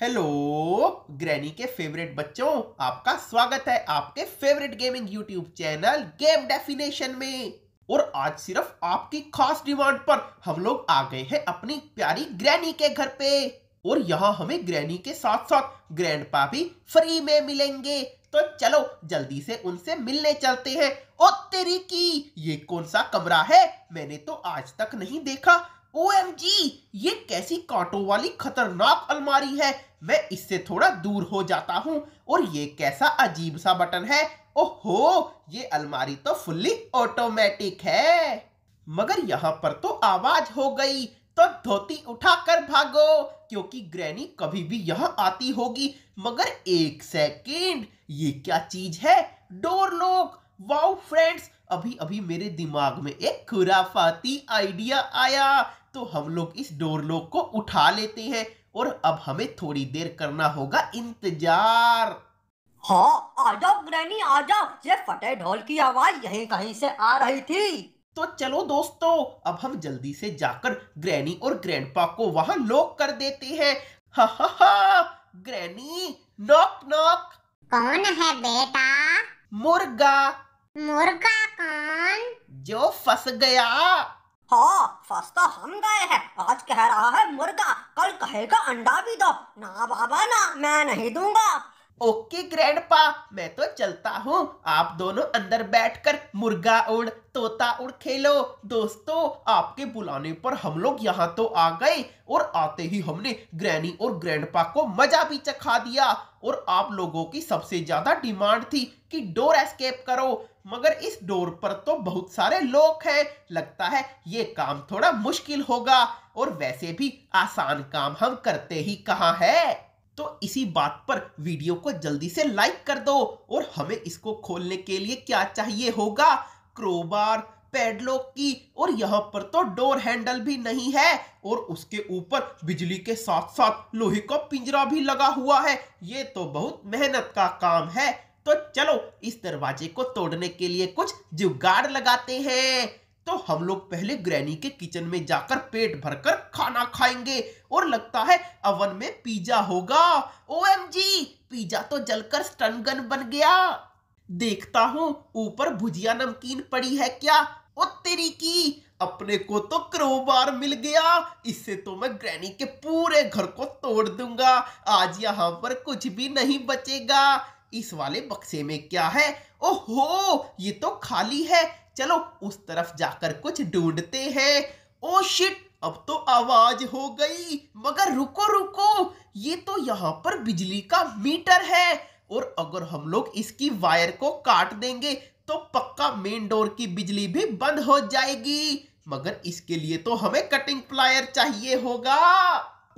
Hello granny के favourite बच्चों आपका स्वागत है आपके favourite gaming YouTube channel game definition में और आज सिर्फ आपकी खास डिमांड पर हम लोग आ गए हैं अपनी प्यारी ग्रैनी के घर पे और यहाँ हमें ग्रैनी के साथ साथ ग्रैंडपा भी फ्री में मिलेंगे तो चलो जल्दी से उनसे मिलने चलते हैं ओ तेरी की ये कौन सा कमरा है मैंने तो आज तक नहीं देखा ओ ये कैसी कांटों वाली खतरनाक अलमारी है मैं इससे थोड़ा दूर हो जाता हूँ और ये कैसा अजीब सा बटन है ओहो ये अलमारी तो फुल्ली ऑटोमेटिक है मगर यहाँ पर तो आवाज हो गई तो धोती उठाकर भागो क्योंकि ग्रैनी कभी भी यहाँ आती होगी मगर एक सेकेंड ये क्या चीज है डोर लॉक वाओ फ्रेंड्स अभी अभी मेरे दिमाग में एक खुराफाती आइडिया आया तो हम लोग इस डोर लॉक को उठा लेते हैं और अब हमें थोड़ी देर करना होगा इंतजार हाँ आ जाओ ग्रैनी आ जाओ ये फटे ढोल की आवाज यहीं कहीं से आ रही थी तो चलो दोस्तों अब हम जल्दी से जाकर ग्रैनी और ग्रैंडपा को वहां लॉक कर देते हैं हा हा हा ग्रैनी नॉक नॉक कौन है बेटा मुर्गा मुर्गा कौन जो फंस गया हाँ फंसता हम गए हैं आज कह रहा है मुर्गा कल कहेगा अंडा भी दो ना बाबा ना मैं नहीं दूंगा ओके ग्रैंडपा मैं तो चलता हूँ आप दोनों अंदर बैठकर मुर्गा उड़ तोता उड़ खेलो दोस्तों आपके बुलाने पर हम लोग यहाँ तो आ गए और आते ही हमने ग्रैनी और ग्रैंडपा को मजा भी चखा दिया और आप लोगों की सबसे ज्यादा डिमांड थी कि डोर एस्केप करो मगर इस डोर पर तो बहुत सारे लोग हैं लगता है ये काम थोड़ा मुश्किल होगा और वैसे भी आसान काम हम करते ही कहा है तो इसी बात पर वीडियो को जल्दी से लाइक कर दो और हमें इसको खोलने के लिए क्या चाहिए होगा क्रोबार पेडलॉक की और यहाँ पर तो डोर हैंडल भी नहीं है और उसके ऊपर बिजली के साथ साथ लोहे का पिंजरा भी लगा हुआ है ये तो बहुत मेहनत का काम है तो चलो इस दरवाजे को तोड़ने के लिए कुछ जुगाड़ लगाते हैं तो हम लोग पहले ग्रैनी के किचन में जाकर पेट भरकर खाना खाएंगे और लगता है अवन में पिज्जा होगा ओएमजी पिज्जा तो जलकर स्टनगन बन गया देखता हूँ ऊपर भुजिया नमकीन पड़ी है क्या ओ तेरी की अपने को तो क्रोबार मिल गया इससे तो मैं ग्रैनी के पूरे घर को तोड़ दूंगा आज यहाँ पर कुछ भी नहीं बचेगा इस वाले बक्से में क्या है ओहो ये तो खाली है चलो उस तरफ जाकर कुछ ढूंढते हैं ओ शिट अब तो आवाज हो गई मगर रुको रुको ये तो यहाँ पर बिजली का मीटर है और अगर हम लोग इसकी वायर को काट देंगे तो पक्का मेन डोर की बिजली भी बंद हो जाएगी मगर इसके लिए तो हमें कटिंग प्लायर चाहिए होगा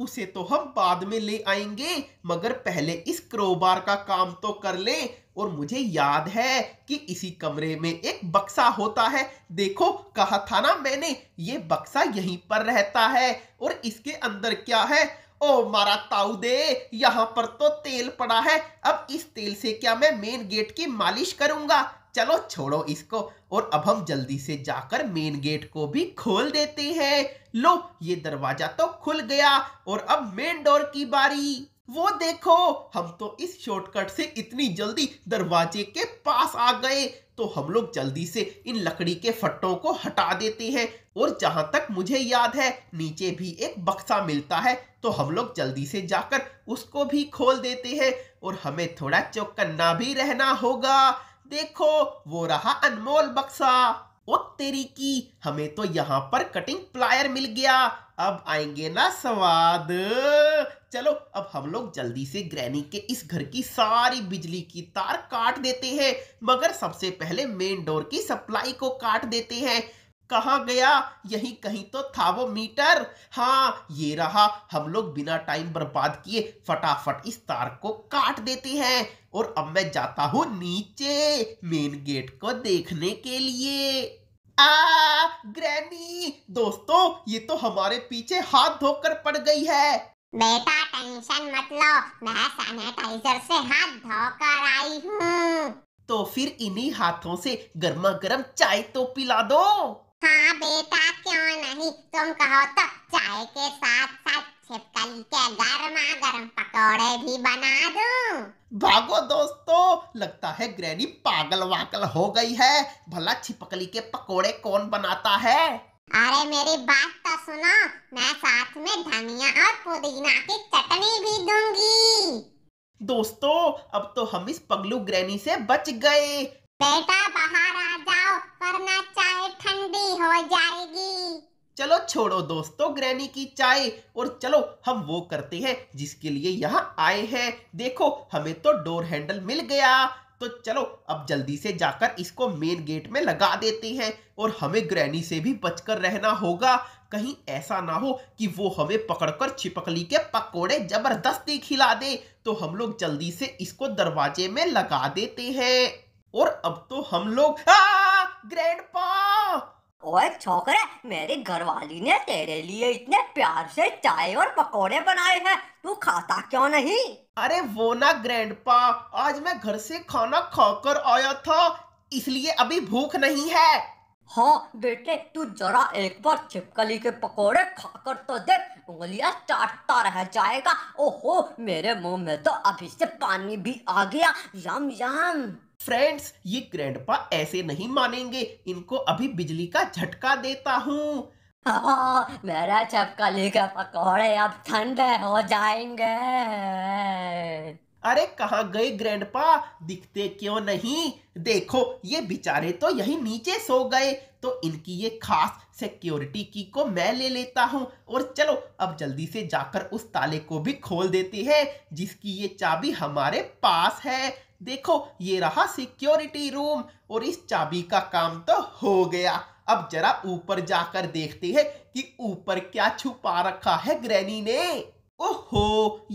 उसे तो हम बाद में ले आएंगे मगर पहले इस क्रोबार का काम तो कर ले और मुझे याद है कि इसी कमरे में एक बक्सा होता है देखो कहा था ना मैंने ये बक्सा यहीं पर रहता है और इसके अंदर क्या है ओ मारा ताऊ दे यहाँ पर तो तेल पड़ा है अब इस तेल से क्या मैं मेन गेट की मालिश करूंगा चलो छोड़ो इसको और अब हम जल्दी से जाकर मेन गेट को भी खोल देते हैं लो ये दरवाजा तो खुल गया और अब मेन डोर की बारी वो देखो हम तो इस शॉर्टकट से इतनी जल्दी दरवाजे के पास आ गए तो हम लोग जल्दी से इन लकड़ी के फट्टों को हटा देते हैं और जहां तक मुझे याद है नीचे भी एक बक्सा मिलता है तो हम लोग जल्दी से जाकर उसको भी खोल देते हैं और हमें थोड़ा चौकन्ना भी रहना होगा देखो वो रहा अनमोल बक्सा ओ तेरी की हमें तो यहाँ पर कटिंग प्लायर मिल गया अब आएंगे ना स्वाद चलो अब हम लोग जल्दी से ग्रैनी के इस घर की सारी बिजली की तार काट देते हैं मगर सबसे पहले मेन डोर की सप्लाई को काट देते हैं कहा गया यही कहीं तो था वो मीटर हाँ ये रहा हम लोग बिना टाइम बर्बाद किए फटाफट इस तार को काट देते हैं और अब मैं जाता हूँ नीचे मेन गेट को देखने के लिए आ ग्रैनी दोस्तों ये तो हमारे पीछे हाथ धोकर पड़ गई है बेटा टेंशन मत लो मैं सैनिटाइजर से हाथ धोकर आई हूँ तो फिर इन्हीं हाथों से गर्मा गर्म चाय तो पिला दो हाँ बेटा क्यों नहीं तुम कहो तो चाय के साथ साथ छिपकली के गर्मा गर्म पकौड़े भी बना दूं। भागो दोस्तों लगता है ग्रैनी पागल वागल हो गई है भला छिपकली के पकोड़े कौन बनाता है अरे मेरी बात तो सुनो मैं साथ में धनिया और पुदीना की चटनी भी दूंगी दोस्तों अब तो हम इस पगलू ग्रैनी से बच गए बेटा बाहर आ जाओ वरना चाय ठंडी हो जाएगी चलो छोड़ो दोस्तों ग्रैनी की चाय और चलो हम वो करते हैं जिसके लिए यहाँ आए हैं देखो हमें तो डोर हैंडल मिल गया तो चलो अब जल्दी से जाकर इसको मेन गेट में लगा देते हैं और हमें ग्रैनी से भी बचकर रहना होगा कहीं ऐसा ना हो कि वो हमें पकड़कर छिपकली के पकोड़े जबरदस्ती खिला दे तो हम लोग जल्दी से इसको दरवाजे में लगा देते हैं और अब तो हम लोग ग्रैंडपा ओए छोकरे मेरी घरवाली ने तेरे लिए इतने प्यार से चाय और पकोड़े बनाए हैं तू खाता क्यों नहीं अरे वो ना पा आज मैं घर से खाना खाकर आया था इसलिए अभी भूख नहीं है हाँ बेटे तू जरा एक बार छिपकली के पकोड़े खाकर तो देख उंगलियां चाटता रह जाएगा ओहो मेरे मुंह में तो अभी से पानी भी आ गया यम यम फ्रेंड्स ये ग्रैंडपा ऐसे नहीं मानेंगे इनको अभी बिजली का झटका देता हूँ हाँ, मेरा चपकली के पकौड़े अब ठंडे हो जाएंगे अरे कहाँ गए ग्रैंडपा दिखते क्यों नहीं देखो ये बेचारे तो यही नीचे सो गए तो इनकी ये खास सिक्योरिटी की को मैं ले लेता हूँ और चलो अब जल्दी से जाकर उस ताले को भी खोल देती है जिसकी ये चाबी हमारे पास है देखो ये रहा सिक्योरिटी रूम और इस चाबी का काम तो हो गया अब जरा ऊपर जाकर देखते हैं कि ऊपर क्या छुपा रखा है ग्रैनी ने ओहो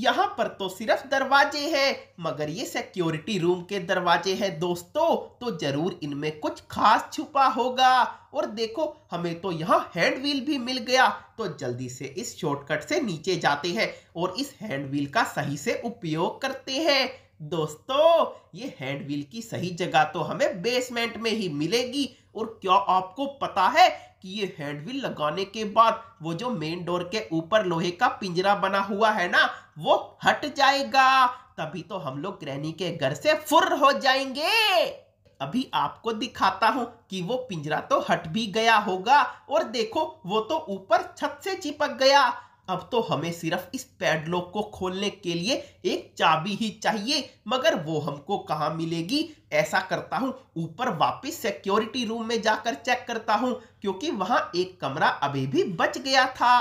यहाँ पर तो सिर्फ दरवाजे हैं मगर ये सिक्योरिटी रूम के दरवाजे हैं दोस्तों तो जरूर इनमें कुछ खास छुपा होगा और देखो हमें तो यहाँ हैंड व्हील भी मिल गया तो जल्दी से इस शॉर्टकट से नीचे जाते हैं और इस हैंड व्हील का सही से उपयोग करते हैं दोस्तों ये हैंड व्हील की सही जगह तो हमें बेसमेंट में ही मिलेगी और क्या आपको पता है कि ये हैंड व्हील लगाने के बाद वो जो मेन डोर के ऊपर लोहे का पिंजरा बना हुआ है ना वो हट जाएगा तभी तो हम लोग ग्रहणी के घर से फुर हो जाएंगे अभी आपको दिखाता हूं कि वो पिंजरा तो हट भी गया होगा और देखो वो तो ऊपर छत से चिपक गया अब तो हमें सिर्फ इस पैडलॉक को खोलने के लिए एक चाबी ही चाहिए मगर वो हमको कहाँ मिलेगी ऐसा करता हूँ ऊपर वापस सिक्योरिटी रूम में जाकर चेक करता हूँ क्योंकि वहाँ एक कमरा अभी भी बच गया था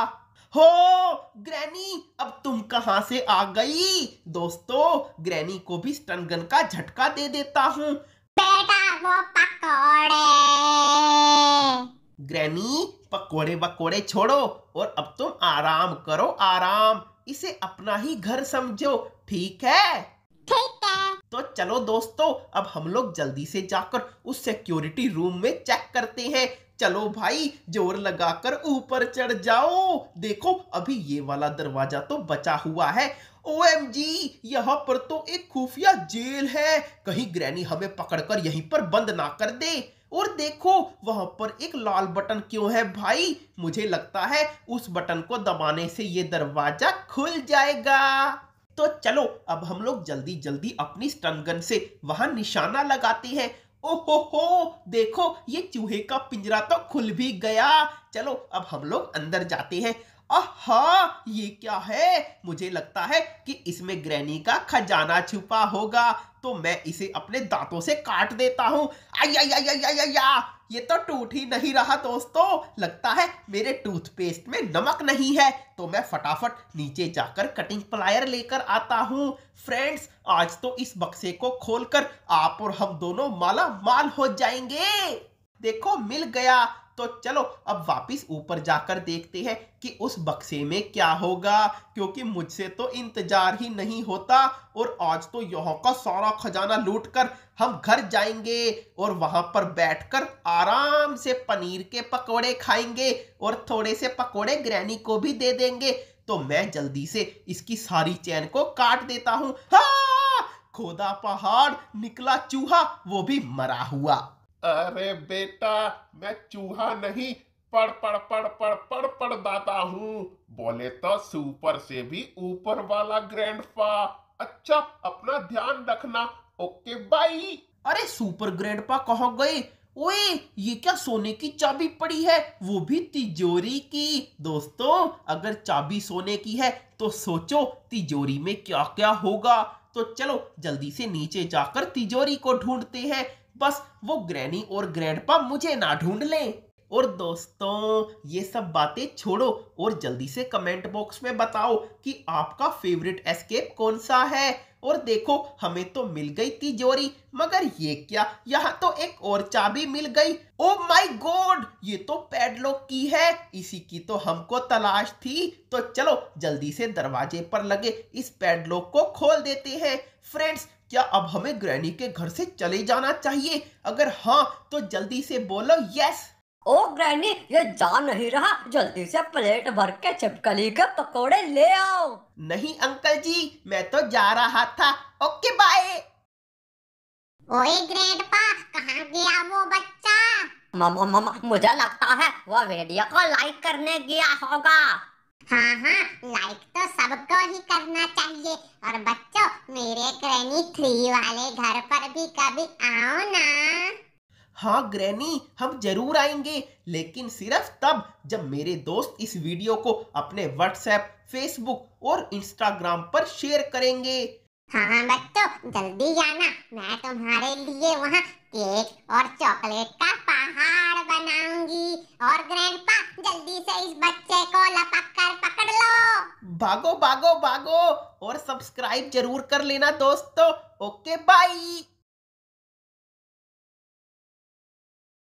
हो ग्रैनी अब तुम कहाँ से आ गई दोस्तों ग्रैनी को भी स्टन गन का झटका दे देता हूँ बेटा वो पकौड़े ग्रैनी पकोड़े बकोड़े छोड़ो और अब तुम आराम करो आराम इसे अपना ही घर समझो ठीक है ठीक है तो चलो दोस्तों अब हम लोग जल्दी से जाकर उस सिक्योरिटी रूम में चेक करते हैं चलो भाई जोर लगाकर ऊपर चढ़ जाओ देखो अभी ये वाला दरवाजा तो बचा हुआ है ओ एम जी यहाँ पर तो एक खुफिया जेल है कहीं ग्रैनी हमें पकड़कर यहीं पर बंद ना कर दे और देखो वहां पर एक लाल बटन क्यों है भाई मुझे लगता है उस बटन को दबाने से ये दरवाजा खुल जाएगा तो चलो अब हम लोग जल्दी जल्दी अपनी स्टनगन से वहां निशाना लगाते हैं ओहो हो देखो ये चूहे का पिंजरा तो खुल भी गया चलो अब हम लोग अंदर जाते हैं हा ये क्या है मुझे लगता है कि इसमें ग्रैनी का खजाना छुपा होगा तो मैं इसे अपने दांतों से काट देता हूँ ये तो टूट ही नहीं रहा दोस्तों लगता है मेरे टूथपेस्ट में नमक नहीं है तो मैं फटाफट नीचे जाकर कटिंग प्लायर लेकर आता हूँ फ्रेंड्स आज तो इस बक्से को खोलकर आप और हम दोनों माला माल हो जाएंगे देखो मिल गया तो चलो अब वापस ऊपर जाकर देखते हैं कि उस बक्से में क्या होगा क्योंकि मुझसे तो इंतजार ही नहीं होता और आज तो यहाँ का सारा खजाना लूट कर हम घर जाएंगे और वहां पर बैठकर आराम से पनीर के पकोड़े खाएंगे और थोड़े से पकोड़े ग्रैनी को भी दे देंगे तो मैं जल्दी से इसकी सारी चैन को काट देता हूँ हाँ खोदा पहाड़ निकला चूहा वो भी मरा हुआ अरे बेटा मैं चूहा नहीं पढ़ पढ़ पढ़ पढ़ पढ़ पढ़ दाता हूँ बोले तो सुपर से भी ऊपर वाला ग्रैंडपा अच्छा अपना ध्यान रखना ओके बाई अरे सुपर ग्रैंडपा कहा गए ओए ये क्या सोने की चाबी पड़ी है वो भी तिजोरी की दोस्तों अगर चाबी सोने की है तो सोचो तिजोरी में क्या क्या होगा तो चलो जल्दी से नीचे जाकर तिजोरी को ढूंढते हैं बस वो ग्रैनी और ग्रैंडपा मुझे ना ढूंढ लें और दोस्तों ये सब बातें छोड़ो और जल्दी से कमेंट बॉक्स में बताओ कि आपका फेवरेट एस्केप कौन सा है और देखो हमें तो मिल गई तिजोरी मगर ये क्या यहाँ तो एक और चाबी मिल गई ओ माय गॉड ये तो पैडलॉक की है इसी की तो हमको तलाश थी तो चलो जल्दी से दरवाजे पर लगे इस पैडलॉक को खोल देते हैं फ्रेंड्स क्या अब हमें ग्रैनी के घर से चले जाना चाहिए अगर हाँ तो जल्दी से बोलो यस ओ ग्रैनी ये जा नहीं रहा जल्दी से प्लेट भर के चिपकली के पकोड़े ले आओ नहीं अंकल जी मैं तो जा रहा था ओके बाय ओए ग्रैंडपा कहाँ गया वो बच्चा मामा मामा मुझे लगता है वो वीडियो को लाइक करने गया होगा हाँ हाँ लाइक तो सबको ही करना चाहिए और बच्चों मेरे ग्रैनी थ्री वाले घर पर भी कभी आओ ना हाँ ग्रैनी हम जरूर आएंगे लेकिन सिर्फ तब जब मेरे दोस्त इस वीडियो को अपने व्हाट्सएप फेसबुक और इंस्टाग्राम पर शेयर करेंगे हाँ, हाँ बच्चों जल्दी जाना मैं तुम्हारे लिए वहाँ केक और चॉकलेट का हार बनाऊंगी और ग्रैंडपा जल्दी से इस बच्चे को लपक कर पकड़ लो भागो भागो भागो और सब्सक्राइब जरूर कर लेना दोस्तों ओके बाय